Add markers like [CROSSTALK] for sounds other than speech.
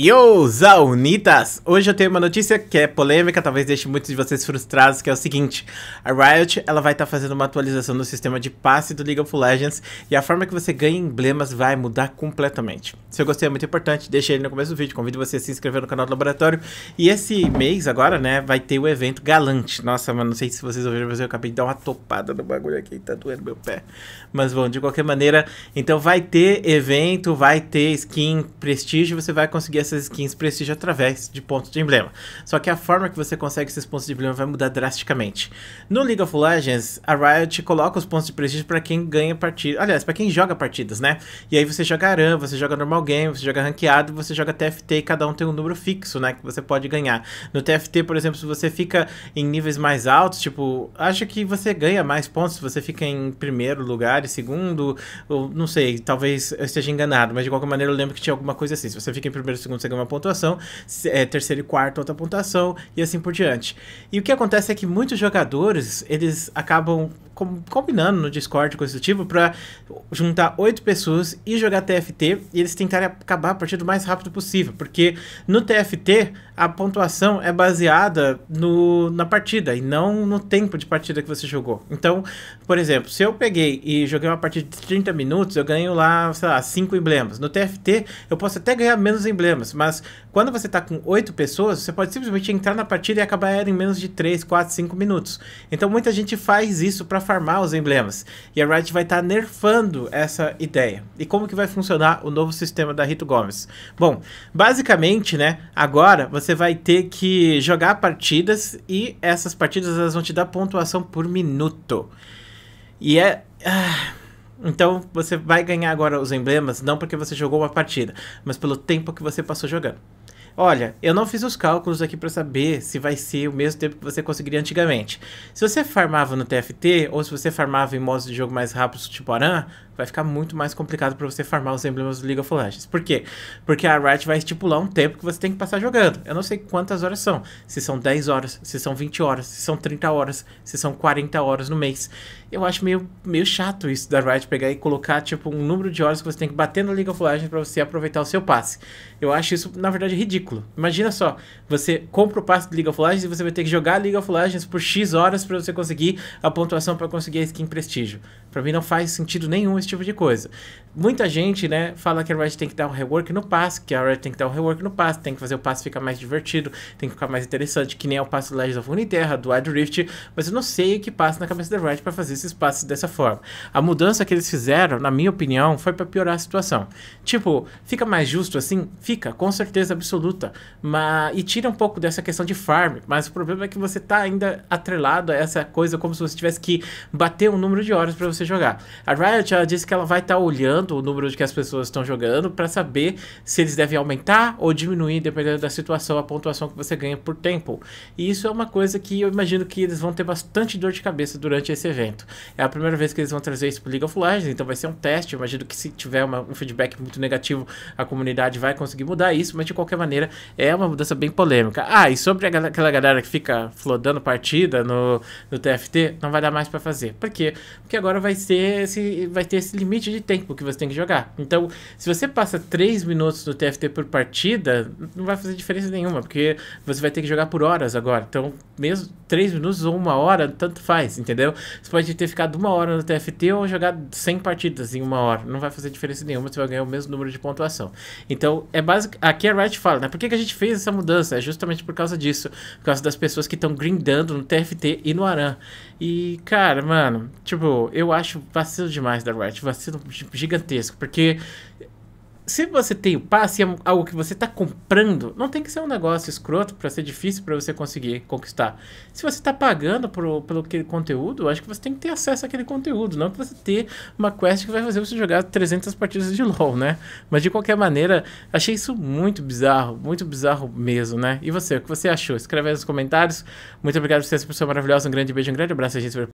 Yo, Zaunitas! Hoje eu tenho uma notícia que é polêmica, talvez deixe muitos de vocês frustrados, que é o seguinte. A Riot, ela vai estar tá fazendo uma atualização no sistema de passe do League of Legends e a forma que você ganha emblemas vai mudar completamente. Se eu gostei é muito importante, deixa ele no começo do vídeo, convido você a se inscrever no canal do Laboratório. E esse mês agora, né, vai ter o evento Galante. Nossa, mano, não sei se vocês ouviram, mas eu acabei de dar uma topada no bagulho aqui, tá doendo meu pé. Mas bom, de qualquer maneira, então vai ter evento, vai ter skin prestígio, você vai conseguir essas skins prestígio através de pontos de emblema. Só que a forma que você consegue esses pontos de emblema vai mudar drasticamente. No League of Legends, a Riot coloca os pontos de prestígio para quem ganha partidas. Aliás, para quem joga partidas, né? E aí você joga ARAM, você joga normal game, você joga ranqueado, você joga TFT e cada um tem um número fixo, né? Que você pode ganhar. No TFT, por exemplo, se você fica em níveis mais altos, tipo, acho que você ganha mais pontos se você fica em primeiro lugar e segundo, ou não sei, talvez eu esteja enganado, mas de qualquer maneira eu lembro que tinha alguma coisa assim. Se você fica em primeiro, segundo, segundo você ganha uma pontuação, é, terceiro e quarto outra pontuação e assim por diante. E o que acontece é que muitos jogadores, eles acabam combinando no Discord, com esse tipo, pra juntar oito pessoas e jogar TFT e eles tentarem acabar a partida o mais rápido possível, porque no TFT a pontuação é baseada no, na partida e não no tempo de partida que você jogou. Então, por exemplo, se eu peguei e joguei uma partida de 30 minutos, eu ganho lá, sei lá, 5 emblemas. No TFT eu posso até ganhar menos emblemas, menos. Mas quando você está com oito pessoas, você pode simplesmente entrar na partida e acabar ela em menos de 3, 4, 5 minutos. Então muita gente faz isso para farmar os emblemas. E a Riot vai estar tá nerfando essa ideia. E como que vai funcionar o novo sistema da Rito Gomes? Bom, basicamente, né, agora você vai ter que jogar partidas e essas partidas elas vão te dar pontuação por minuto. E é... Ah então você vai ganhar agora os emblemas, não porque você jogou uma partida, mas pelo tempo que você passou jogando. Olha, eu não fiz os cálculos aqui para saber se vai ser o mesmo tempo que você conseguiria antigamente. Se você farmava no TFT, ou se você farmava em modos de jogo mais rápidos, tipo Aran, vai ficar muito mais complicado para você farmar os emblemas do League of Legends. Por quê? Porque a Riot vai estipular um tempo que você tem que passar jogando. Eu não sei quantas horas são, se são 10 horas, se são 20 horas, se são 30 horas, se são 40 horas no mês. Eu acho meio, meio chato isso da Riot pegar e colocar, tipo, um número de horas que você tem que bater no League of Legends pra você aproveitar o seu passe. Eu acho isso, na verdade, ridículo. Imagina só, você compra o passe do League of Legends e você vai ter que jogar League of Legends por X horas para você conseguir a pontuação para conseguir a skin prestígio. Para mim não faz sentido nenhum esse tipo de coisa. Muita gente, né, fala que a Riot tem que dar um rework no passe, que a Riot tem que dar um rework no passe, tem que fazer o passe ficar mais divertido, tem que ficar mais interessante, que nem é o passe do Legends of Runeterra, do Wild Rift, mas eu não sei o que passa na cabeça da Riot para fazer esses passes dessa forma. A mudança que eles fizeram, na minha opinião, foi para piorar a situação. Tipo, fica mais justo assim? Fica, com certeza absoluta, mas e tira um pouco dessa questão de farm, mas o problema é que você tá ainda atrelado a essa coisa como se você tivesse que bater um número de horas para você jogar. A Riot já que ela vai estar tá olhando o número de que as pessoas estão jogando para saber se eles devem aumentar ou diminuir, dependendo da situação, a pontuação que você ganha por tempo. E isso é uma coisa que eu imagino que eles vão ter bastante dor de cabeça durante esse evento. É a primeira vez que eles vão trazer isso para League of Legends, então vai ser um teste. Eu imagino que se tiver uma, um feedback muito negativo, a comunidade vai conseguir mudar isso, mas de qualquer maneira é uma mudança bem polêmica. Ah, e sobre aquela galera que fica flodando partida no, no TFT, não vai dar mais para fazer. Por quê? Porque agora vai ser esse, vai ter esse esse limite de tempo que você tem que jogar. Então, se você passa 3 minutos no TFT por partida, não vai fazer diferença nenhuma, porque você vai ter que jogar por horas agora. Então, mesmo 3 minutos ou uma hora, tanto faz, entendeu? Você pode ter ficado uma hora no TFT ou jogado 100 partidas em uma hora. Não vai fazer diferença nenhuma, você vai ganhar o mesmo número de pontuação. Então, é básico. Aqui a Riot fala, né? Por que, que a gente fez essa mudança? É justamente por causa disso. Por causa das pessoas que estão grindando no TFT e no Aran. E, cara, mano, tipo, eu acho vacilo demais da Riot de vacilo gigantesco, porque se você tem o passe, é algo que você está comprando, não tem que ser um negócio escroto para ser difícil para você conseguir conquistar. Se você está pagando por, pelo aquele conteúdo, acho que você tem que ter acesso àquele conteúdo, não que você ter uma quest que vai fazer você jogar 300 partidas de [LAUGHS] LoL, né? Mas de qualquer maneira, achei isso muito bizarro, muito bizarro mesmo, né? E você, o que você achou? Escreve aí nos comentários. Muito obrigado por vocês, pessoa maravilhosa. Um grande beijo, um grande abraço. A gente